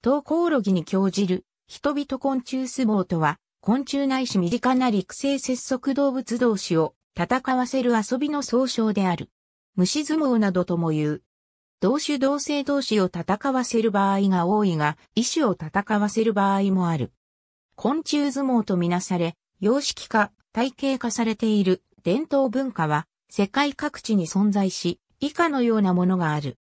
トウコオロギに興じる、人々昆虫相撲とは、昆虫ないし身近な陸生節足動物同士を戦わせる遊びの総称である。虫相撲などとも言う。同種同性同士を戦わせる場合が多いが、異種を戦わせる場合もある。昆虫相撲とみなされ、様式化、体系化されている伝統文化は、世界各地に存在し、以下のようなものがある。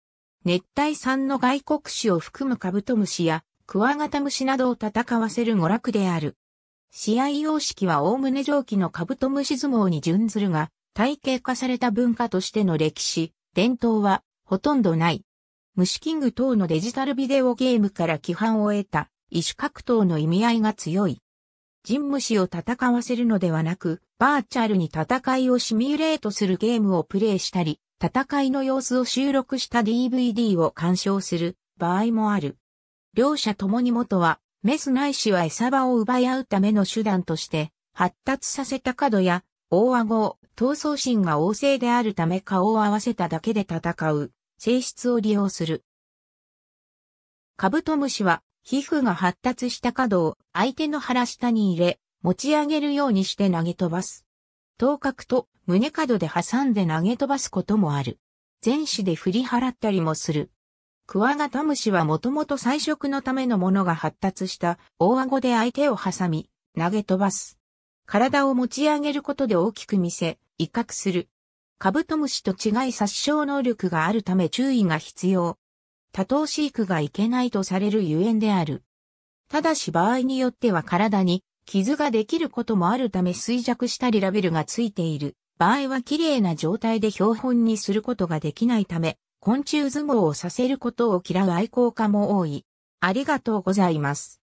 熱帯産の外国種を含むカブトムシやクワガタムシなどを戦わせる娯楽である。試合様式は概ね上記のカブトムシ相撲に準ずるが、体系化された文化としての歴史、伝統はほとんどない。虫キング等のデジタルビデオゲームから規範を得た異種格闘の意味合いが強い。人虫を戦わせるのではなく、バーチャルに戦いをシミュレートするゲームをプレイしたり、戦いの様子を収録した DVD を鑑賞する場合もある。両者ともに元は、メスないしは餌場を奪い合うための手段として、発達させた角や大顎を闘争心が旺盛であるため顔を合わせただけで戦う性質を利用する。カブトムシは皮膚が発達した角を相手の腹下に入れ持ち上げるようにして投げ飛ばす。頭角と胸角で挟んで投げ飛ばすこともある。前肢で振り払ったりもする。クワガタムシはもともと採食のためのものが発達した大顎で相手を挟み、投げ飛ばす。体を持ち上げることで大きく見せ、威嚇する。カブトムシと違い殺傷能力があるため注意が必要。多頭飼育がいけないとされるゆえんである。ただし場合によっては体に傷ができることもあるため衰弱したりラベルがついている場合は綺麗な状態で標本にすることができないため、昆虫相撲をさせることを嫌う愛好家も多い。ありがとうございます。